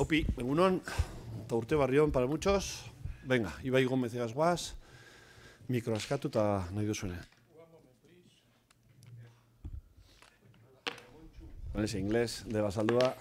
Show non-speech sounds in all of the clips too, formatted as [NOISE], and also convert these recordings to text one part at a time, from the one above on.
Opi, egunon, eta urte barri para muchos. Venga, Ibai Gómez egaz guaz, mikro askatu eta nahi duzuene. Bueno, es inglés, de basaldua.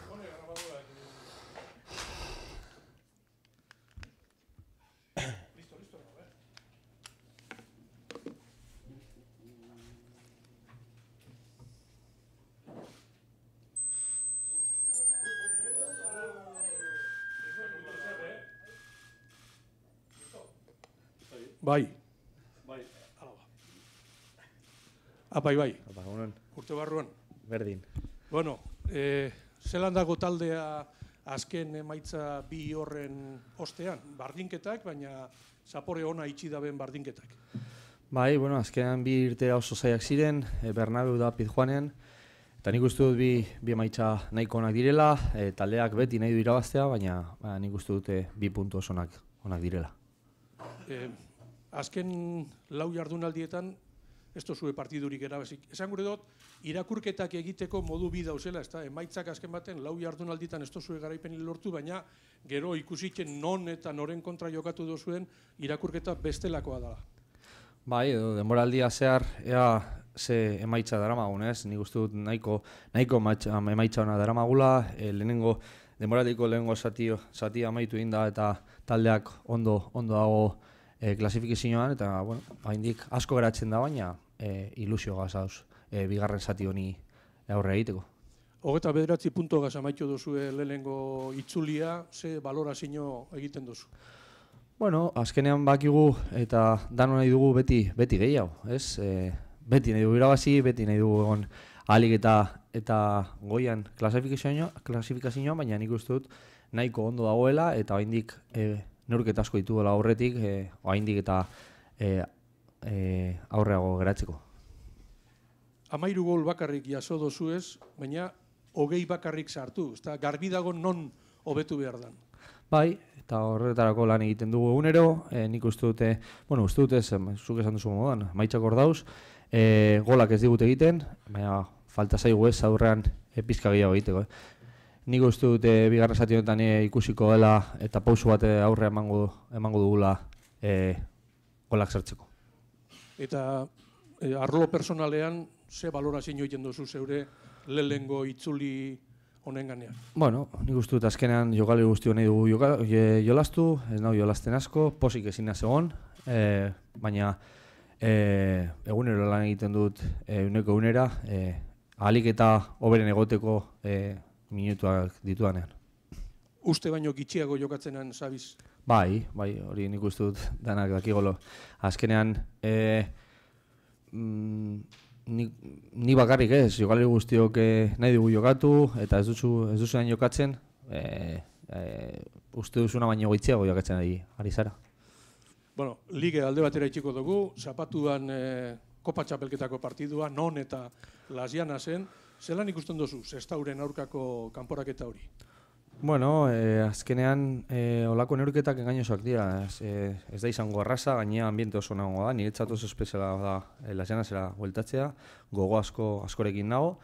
Apai ah, bai. bai. Urte barruan. Berdin. Bueno, e, zelan dago taldea azken emaitza bi horren ostean, bardinketak, baina zapore ona itxi daben bardinketak. Bai, bueno, azkenan bi irtera oso zaiak ziren, e, Bernabeu da Pizjuanen, eta nik uste dut bi, bi emaitza nahiko onak direla, eh, taldeak beti nahi du irabaztea, baina, ba, nik uste dute bi puntu oso onak, direla. E, azken lau jardunaldietan ez zue partidurik erabazik. Esan gure dut, irakurketak egiteko modu bi dauzela, ez da, emaitzak azken baten, lau jardunalditan ez zue garaipen lortu, baina gero ikusitzen non eta noren kontra jokatu dozuen, irakurketa bestelakoa dala. Bai, edo, demoraldia zehar, ea, ze emaitza daramagun, ez? Nik uste dut nahiko, nahiko emaitza ona daramagula, e, lehenengo, demoratiko lehenengo zati, amaitu inda, eta taldeak ondo, ondo dago e, eh, klasifikizioan, eta, bueno, haindik asko geratzen da baina, e, ilusio gazauz e, bigarren zati honi aurre egiteko. Hogeta bederatzi puntu gazamaitu duzu lehenengo itzulia, ze balora zinio egiten duzu? Bueno, azkenean bakigu eta dano nahi dugu beti beti gehiago, ez? E, beti nahi dugu irabazi, beti nahi dugu egon alik eta, eta goian klasifikazioa, baina nik uste dut nahiko ondo dagoela eta haindik e, neurketa asko ditugela aurretik, e, haindik eta e, e, aurreago geratzeko. Amairu gol bakarrik jaso dozu ez, baina hogei bakarrik sartu, eta garbi dago non hobetu behar dan. Bai, eta horretarako lan egiten dugu egunero, e, nik uste dute, bueno, uste dute, zuk esan duzu moduan, maitxak hor dauz, e, eh, golak ez digut egiten, baina falta zaigu ez, aurrean epizkagia gehiago egiteko. Eh? Nik uste dute, bigarra zati honetan ikusiko dela eta pausu bat aurre emango, emango dugula e, golak sartzeko eta e, arlo personalean ze balorazio egiten duzu zeure lehengo itzuli honen ganean. Bueno, ni gustut azkenan jogale gusti honei dugu jolastu, ez nau jolasten asko, posik ezin na segon, e, baina e, egunero lan egiten dut e, uneko unera, e, alik eta hoberen egoteko e, minutuak dituanean uste baino gitxiago jokatzenan sabiz? Bai, bai, hori nik uste dut danak dakigolo. Azkenean, e, mm, ni, ni bakarrik ez, jokalari guztiok eh, nahi dugu jokatu, eta ez duzu, ez duzu jokatzen, e, e, uste duzuna baino gitxiago jokatzen ari, ari zara. Bueno, lige alde batera itxiko dugu, zapatuan e, kopatxapelketako partidua, non eta lasiana zen, zelan ikusten duzu, zestauren aurkako kanporaketa hori? Bueno, eh, azkenean eh, olako neurketak engainosak dira. Ez, eh, ez da izango arraza, gainean ambiente oso nago da. Niretzat oso espeziala da eh, lasena zera gueltatzea, gogo asko askorekin nago.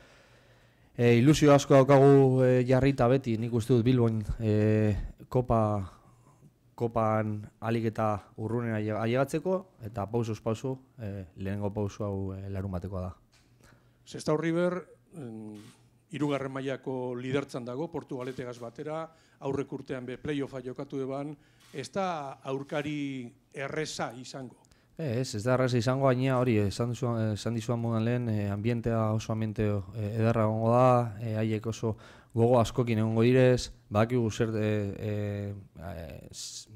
E, ilusio asko daukagu e, jarrita beti, nik uste dut Bilboin e, kopa, kopan aliketa eta urrunen ailegatzeko, eta pausuz pausu, e, lehenengo pausu hau e, larun batekoa da. Sestau River, irugarren mailako lidertzan dago, portu balete batera aurrek urtean be playoffa jokatu eban, ez da aurkari erresa izango? Ez, ez da erresa izango, baina hori, esan dizuan mugan lehen, eh, ambientea oso ambiente edarra eh, gongo da, eh, haiek oso gogo askokin egongo direz, baki guzer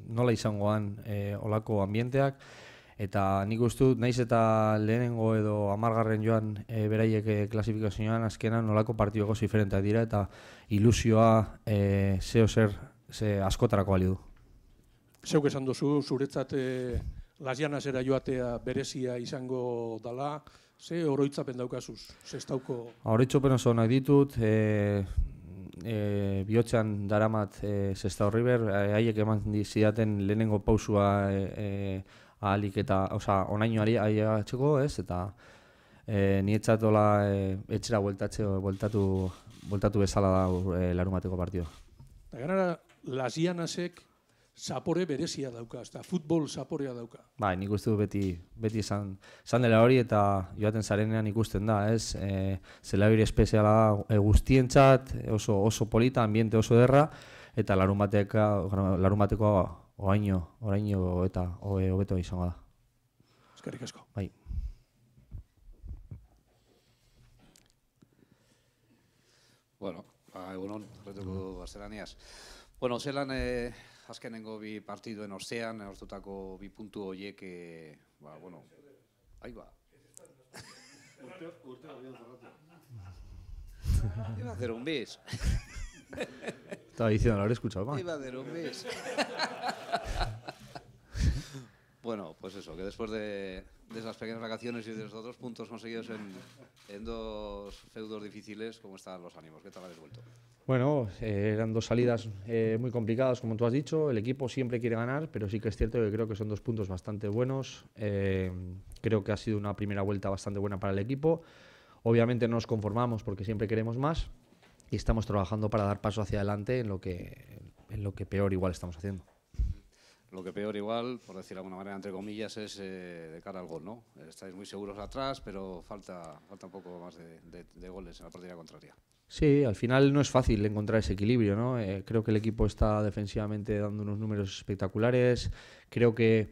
nola izangoan olako ambienteak, Eta nik uste dut, naiz eta lehenengo edo amargarren joan e, beraiek e, klasifikazioan azkenan nolako partioko ziferentak dira eta ilusioa e, eh, zeo zer ze askotarako bali du. Zeuke esan duzu, zuretzat e, lasianazera joatea berezia izango dala, ze oroitzapen daukazuz, ze estauko? Oroitzapen oso nahi ditut, e, e, daramat e, zesta horriber, haiek e, eman dizidaten lehenengo pausua e, ahalik eta, oza, onaino ari atxeko, ez, eta e, nietzat dola e, etxera bueltatxeo, bezala da e, larumateko partio. Eta gara, lasianasek zapore berezia dauka, da futbol zaporea dauka. Ba, nik uste du beti, beti zan, zan dela hori eta joaten zarenean ikusten da, ez? E, zela espeziala e, guztientzat, oso, oso polita, ambiente oso derra, eta larumateko, larumateko Oaino, oraino eta hobeto izango da. Eskerrik asko. Bai. Bueno, ba, egunon, horretuko mm. Bueno, zelan eh, azkenengo bi partiduen ostean, hortutako bi puntu hoiek, eh, ba, bueno, ahi ba. urte, urte, [LAUGHS] Estaba diciendo, lo habré escuchado Iba de [LAUGHS] bueno, pues eso, que después de, de, esas pequeñas vacaciones y de los otros puntos conseguidos en, en dos feudos difíciles, ¿cómo están los ánimos? ¿Qué tal habéis vuelto? Bueno, eh, eran dos salidas eh, muy complicadas, como tú has dicho. El equipo siempre quiere ganar, pero sí que es cierto que creo que son dos puntos bastante buenos. Eh, creo que ha sido una primera vuelta bastante buena para el equipo. Obviamente no nos conformamos porque siempre queremos más, y estamos trabajando para dar paso hacia adelante en lo que, en lo que peor igual estamos haciendo. Lo que peor igual, por decir de alguna manera, entre comillas, es eh, de cara al gol, ¿no? Estáis muy seguros atrás, pero falta, falta un poco más de, de, goles en la partida contraria. Sí, al final no es fácil encontrar ese equilibrio, ¿no? Eh, creo que el equipo está defensivamente dando unos números espectaculares. Creo que,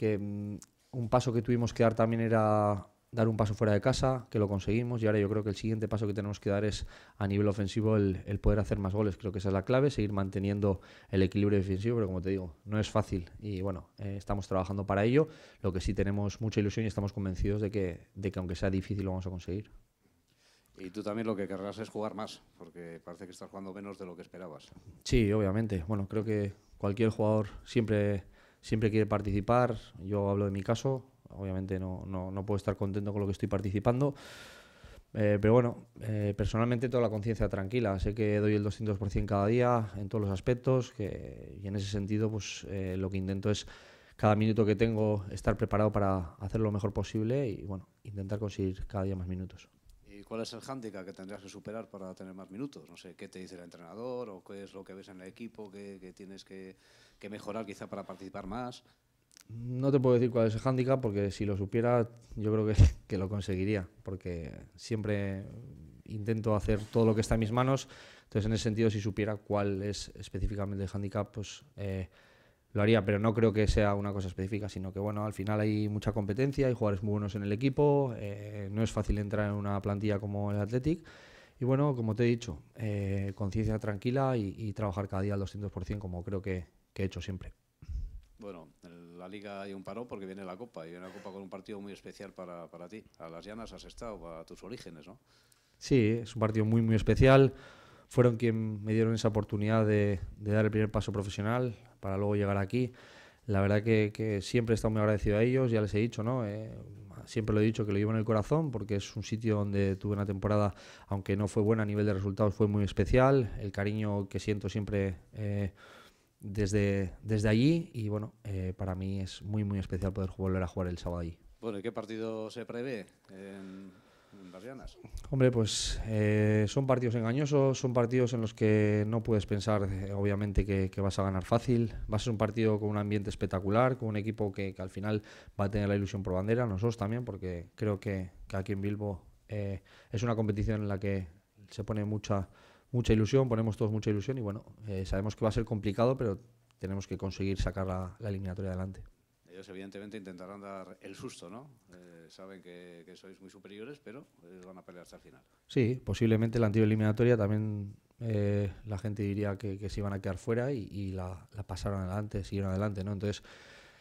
mm, un paso que tuvimos que dar también era dar un paso fuera de casa, que lo conseguimos y ahora yo creo que el siguiente paso que tenemos que dar es a nivel ofensivo el, poder hacer más goles. Creo que esa es la clave, seguir manteniendo el equilibrio defensivo, pero como te digo, no es fácil y bueno, eh, estamos trabajando para ello, lo que sí tenemos mucha ilusión y estamos convencidos de que, de que aunque sea difícil lo vamos a conseguir. Y tú también lo que querrás es jugar más, porque parece que estás jugando menos de lo que esperabas. Sí, obviamente. Bueno, creo que cualquier jugador siempre, siempre quiere participar. Yo hablo de mi caso, obviamente no, no, puedo estar contento con lo que estoy participando. Eh, pero bueno, eh, personalmente toda la conciencia tranquila. Sé que doy el 200% cada día en todos los aspectos y en ese sentido pues eh, lo que intento es cada minuto que tengo estar preparado para hacer lo mejor posible y bueno, intentar conseguir cada día más minutos. ¿Y cuál es el hándicap que tendrás que superar para tener más minutos? No sé, ¿qué te dice el entrenador o qué es lo que ves en el equipo que, que tienes que, que mejorar quizá para participar más? No te puedo decir cuál es el hándicap, porque si lo supiera, yo creo [LAUGHS] que, lo conseguiría, porque siempre intento hacer todo lo que está en mis manos. Entonces, en ese sentido, si supiera cuál es específicamente el hándicap, pues eh, lo haría, pero no creo que sea una cosa específica, sino que, bueno, al final hay mucha competencia, hay jugadores muy buenos en el equipo, eh, no es fácil entrar en una plantilla como el Athletic. Y bueno, como te he dicho, eh, conciencia tranquila y, trabajar cada día al 200%, como creo que, que he hecho siempre. Bueno, el la liga hay un paro porque viene la copa y una copa con un partido muy especial para, para ti. A las llanas has estado, a tus orígenes, ¿no? Sí, es un partido muy, muy especial. Fueron quien me dieron esa oportunidad de, de dar el primer paso profesional para luego llegar aquí. La verdad que, que, siempre he estado muy agradecido a ellos, ya les he dicho, ¿no? Eh, siempre lo he dicho que lo llevo en el corazón porque es un sitio donde tuve una temporada, aunque no fue buena a nivel de resultados, fue muy especial. El cariño que siento siempre... Eh, desde, desde allí y bueno, eh, para mí es muy muy especial poder volver a jugar el sábado ahí Bueno, qué partido se prevé en, Barrianas? Hombre, pues eh, son partidos engañosos, son partidos en los que no puedes pensar eh, obviamente que, vas a ganar fácil, va a ser un partido con un ambiente espectacular, con un equipo que, al final va a tener la ilusión por bandera, nosotros también, porque creo que, que aquí en Bilbo es una competición en la que se pone mucha mucha ilusión, ponemos todos mucha ilusión y bueno, eh, sabemos que va a ser complicado, pero tenemos que conseguir sacar la, eliminatoria adelante. Ellos evidentemente intentarán dar el susto, ¿no? Eh, saben que, sois muy superiores, pero van a pelear hasta final. Sí, posiblemente la anterior eliminatoria también eh, la gente diría que, se iban a quedar fuera y, la, la, pasaron adelante, siguieron adelante, ¿no? Entonces,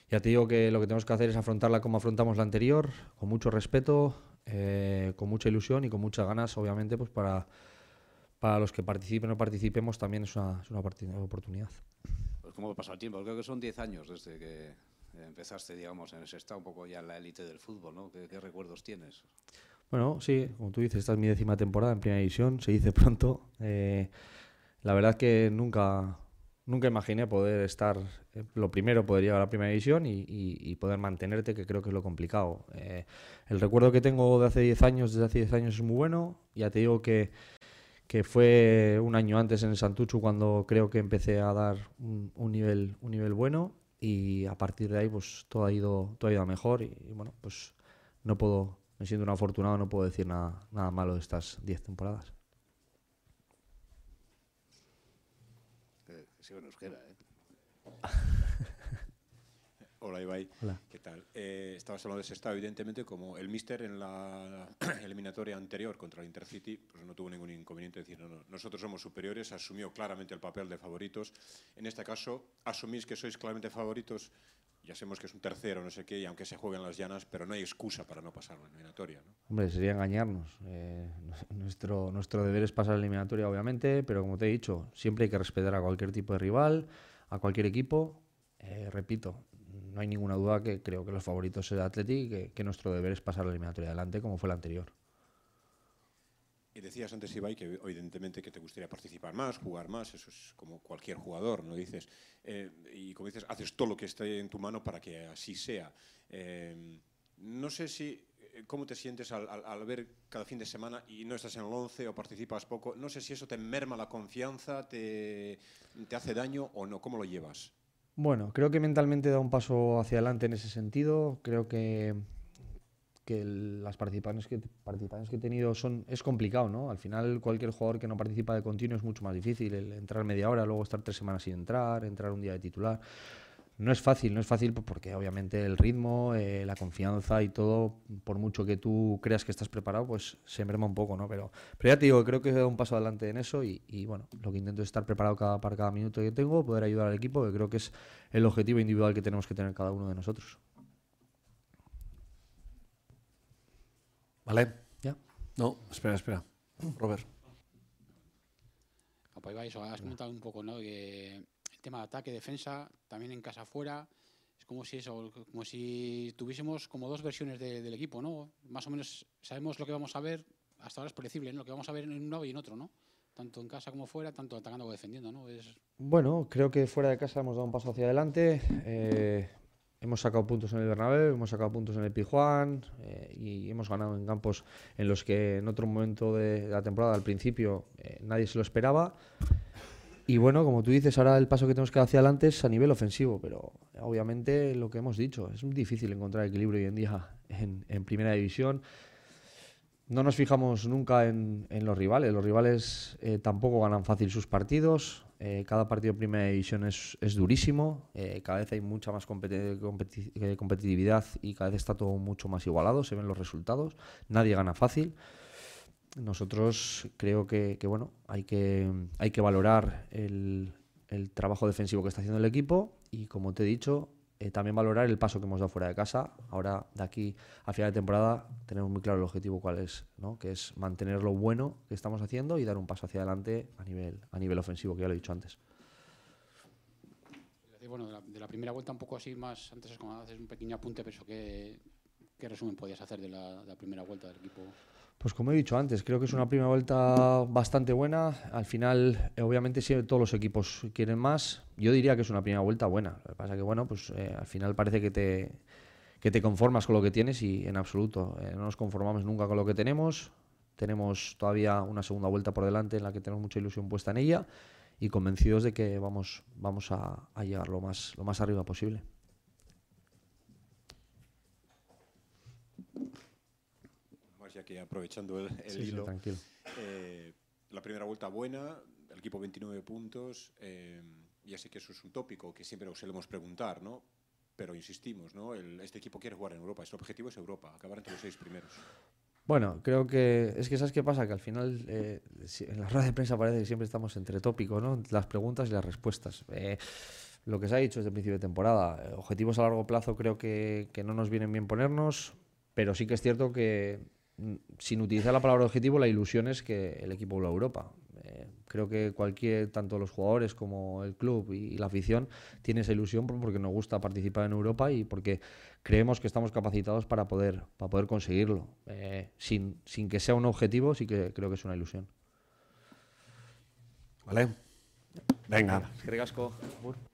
ya te digo que lo que tenemos que hacer es afrontarla como afrontamos la anterior, con mucho respeto, con mucha ilusión y con muchas ganas, obviamente, pues para para los que participen o participemos también es una, oportunidad. Pues ¿Cómo ha pasado el tiempo? Creo que son 10 años desde que empezaste, digamos, en ese estado, un poco ya en la élite del fútbol, ¿no? ¿Qué, recuerdos tienes? Bueno, sí, como tú dices, esta es mi décima temporada en Primera División, se dice [LAUGHS] pronto. Eh, la verdad es que nunca, nunca imaginé poder estar, eh, lo primero, poder llegar a la Primera División y, poder mantenerte, que creo que es lo complicado. Eh, el recuerdo que tengo de hace 10 años, desde hace 10 años, es muy bueno. Ya te digo que que fue un año antes en el Santuchu cuando creo que empecé a dar un, nivel, un nivel bueno y a partir de ahí pues todo ha ido, todo ha ido mejor y, bueno, pues no puedo, me siento un afortunado, no puedo decir nada, malo de estas 10 temporadas. ¿eh? [LAUGHS] Hola Ibai, Hola. ¿qué tal? Eh, estabas hablando de ese estado, evidentemente, como el míster en la [COUGHS] eliminatoria anterior contra el Intercity, pues no tuvo ningún inconveniente decir, no, no, nosotros somos superiores, asumió claramente el papel de favoritos. En este caso, asumís que sois claramente favoritos, ya sabemos que es un tercero, no sé qué, y aunque se jueguen las llanas, pero no hay excusa para no pasar la eliminatoria. ¿no? Hombre, sería engañarnos. Eh, [LAUGHS] nuestro, nuestro deber es pasar la eliminatoria, obviamente, pero como te he dicho, siempre hay que respetar a cualquier tipo de rival, a cualquier equipo. Eh, repito, no hay ninguna duda que creo que los favoritos es Atleti y que, nuestro deber es pasar la eliminatoria adelante como fue la anterior. Y decías antes, Ibai, que evidentemente que te gustaría participar más, jugar más, eso es como cualquier jugador, ¿no? Dices, eh, y como dices, haces todo lo que esté en tu mano para que así sea. Eh, no sé si, eh, ¿cómo te sientes al, ver cada fin de semana y no estás en el 11 o participas poco? No sé si eso te merma la confianza, te, te hace daño o no, ¿cómo lo llevas? Bueno, creo que mentalmente da un paso hacia adelante en ese sentido. Creo que, que las participaciones que, participaciones que he tenido son, es complicado, ¿no? Al final cualquier jugador que no participa de continuo es mucho más difícil. El entrar media hora, luego estar tres semanas sin entrar, entrar un día de titular. No es fácil, no es fácil porque obviamente el ritmo, eh, la confianza y todo, por mucho que tú creas que estás preparado, pues se merma un poco, ¿no? Pero, pero ya te digo, creo que he dado un paso adelante en eso y, bueno, lo que intento es estar preparado para cada minuto que tengo, poder ayudar al equipo, que creo que es el objetivo individual que tenemos que tener cada uno de nosotros. ¿Vale? ¿Ya? No, espera, espera. Robert. eso, has comentado un poco, ¿no? Que tema de ataque, defensa, también en casa fuera. Es como si eso, como si tuviésemos como dos versiones del equipo, ¿no? Más o menos sabemos lo que vamos a ver, hasta ahora es predecible, ¿no? lo que vamos a ver en un lado y en otro, ¿no? Tanto en casa como fuera, tanto atacando como defendiendo, ¿no? Es... Bueno, creo que fuera de casa hemos dado un paso hacia adelante. Eh, hemos sacado puntos en el Bernabéu, hemos sacado puntos en el Pijuán eh, y hemos ganado en campos en los que en otro momento de la temporada, al principio, eh, nadie se lo esperaba. Y bueno, como tú dices, ahora el paso que tenemos que dar hacia adelante es a nivel ofensivo, pero obviamente lo que hemos dicho, es difícil encontrar equilibrio hoy en día en, primera división. No nos fijamos nunca en, los rivales, los rivales eh, tampoco ganan fácil sus partidos, eh, cada partido de primera división es, durísimo, eh, cada vez hay mucha más competitividad y cada vez está todo mucho más igualado, se ven los resultados, nadie gana fácil nosotros creo que, bueno, hay que, hay que valorar el, trabajo defensivo que está haciendo el equipo y como te he dicho, eh, también valorar el paso que hemos dado fuera de casa. Ahora, de aquí a final de temporada, tenemos muy claro el objetivo cuál es, ¿no? que es mantener lo bueno que estamos haciendo y dar un paso hacia adelante a nivel, a nivel ofensivo, que ya lo he dicho antes. de la, primera vuelta un poco así más, antes es como haces un pequeño apunte, pero que ¿Qué resumen podías hacer de la, primera vuelta del equipo? Pues como he dicho antes, creo que es una primera vuelta bastante buena. Al final, eh, obviamente, si todos los equipos quieren más. Yo diría que es una primera vuelta buena. Lo que pasa es que, bueno, pues eh, al final parece que te, que te conformas con lo que tienes y en absoluto. Eh, no nos conformamos nunca con lo que tenemos. Tenemos todavía una segunda vuelta por delante en la que tenemos mucha ilusión puesta en ella y convencidos de que vamos, vamos a, a llegar lo más, lo más arriba posible. ya que aprovechando el, hilo. Eh, la primera vuelta buena, el equipo 29 puntos. Eh, ya sé que eso es un tópico que siempre os solemos preguntar, ¿no? Pero insistimos, ¿no? este equipo quiere jugar en Europa. Su objetivo es Europa, acabar entre los seis primeros. Bueno, creo que es que sabes qué pasa, que al final eh, en las ruedas de prensa parece que siempre estamos entre tópicos, ¿no? Las preguntas y las respuestas. lo que se ha dicho desde el principio de temporada, objetivos a largo plazo creo que, que no nos vienen bien ponernos, pero sí que es cierto que, mm, sin utilizar la palabra objetivo, la ilusión es que el equipo vuelva a Europa. Eh, creo que cualquier, tanto los jugadores como el club y, la afición, tiene esa ilusión porque nos gusta participar en Europa y porque creemos que estamos capacitados para poder, para poder conseguirlo. Eh, sin, que sea un objetivo, sí que creo que es una ilusión. Vale. Venga. Venga.